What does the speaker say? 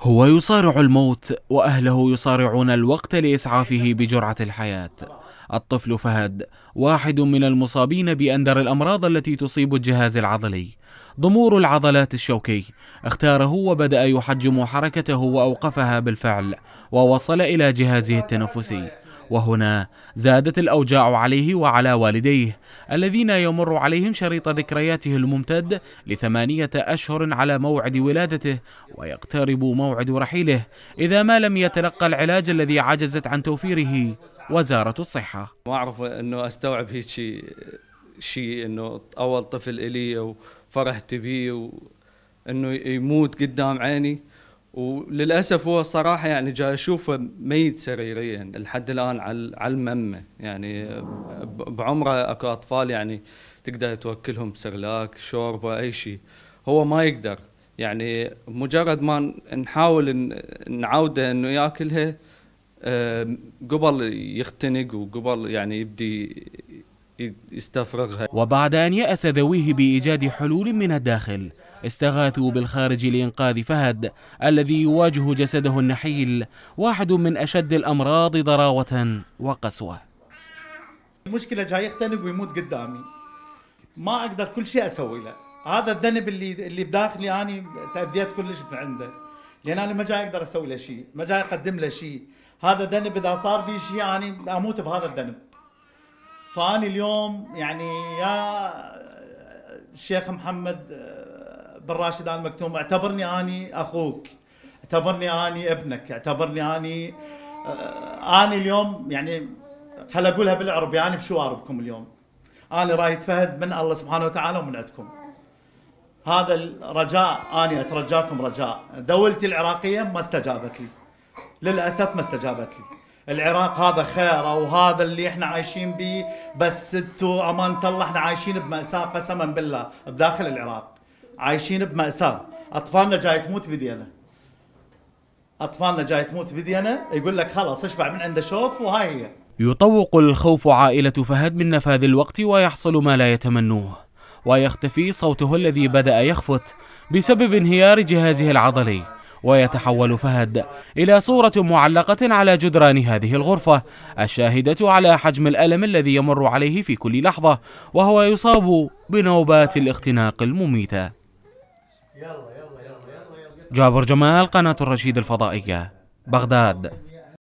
هو يصارع الموت وأهله يصارعون الوقت لإسعافه بجرعة الحياة الطفل فهد واحد من المصابين بأندر الأمراض التي تصيب الجهاز العضلي ضمور العضلات الشوكي اختاره وبدأ يحجم حركته وأوقفها بالفعل ووصل إلى جهازه التنفسي وهنا زادت الأوجاع عليه وعلى والديه الذين يمر عليهم شريط ذكرياته الممتد لثمانية أشهر على موعد ولادته ويقترب موعد رحيله إذا ما لم يتلقى العلاج الذي عجزت عن توفيره وزارة الصحة ما أعرف أنه أستوعب هيك شيء شي أنه أول طفل إلي وفرحت به وأنه يموت قدام عيني وللاسف هو صراحه يعني جاي اشوفه ميت سريريا لحد الان على الممه يعني بعمره اكو اطفال يعني تقدر توكلهم سرلاك شوربه اي شيء هو ما يقدر يعني مجرد ما نحاول نعوده انه ياكلها قبل يختنق وقبل يعني يبدي يستفرغها وبعد ان يأس ذويه بايجاد حلول من الداخل استغاثوا بالخارج لإنقاذ فهد الذي يواجه جسده النحيل واحد من أشد الأمراض ضراوة وقسوة المشكلة جاي يختنق ويموت قدامي ما أقدر كل شيء أسوي له هذا الذنب اللي اللي بداخلي أنا تأذيت كلش من عنده لأن أنا ما جاي أقدر أسوي له شيء ما جاي أقدم له شيء هذا ذنب إذا صار بي شيء أنا أموت بهذا الذنب فأنا اليوم يعني يا الشيخ محمد بن راشد ال مكتوم اعتبرني اني اخوك اعتبرني اني ابنك اعتبرني اني آه، اني اليوم يعني خل اقولها بالعربي اني انا بشواربكم اليوم انا رايد فهد من الله سبحانه وتعالى ومن عندكم هذا الرجاء اني اترجاكم رجاء دولتي العراقيه ما استجابت لي للاسف ما استجابت لي العراق هذا خير او هذا اللي احنا عايشين به بس انتوا امانه الله احنا عايشين بماساه قسما بالله بداخل العراق عايشين بمأساة أطفالنا جاي تموت بدينا أطفالنا جاي تموت بدينا يقول لك خلاص اشبع من عند شوف وهاي هي يطوق الخوف عائلة فهد من نفاذ الوقت ويحصل ما لا يتمنوه ويختفي صوته الذي بدأ يخفت بسبب انهيار جهازه العضلي ويتحول فهد إلى صورة معلقة على جدران هذه الغرفة الشاهدة على حجم الألم الذي يمر عليه في كل لحظة وهو يصاب بنوبات الاختناق المميتة جابر جمال قناة الرشيد الفضائية بغداد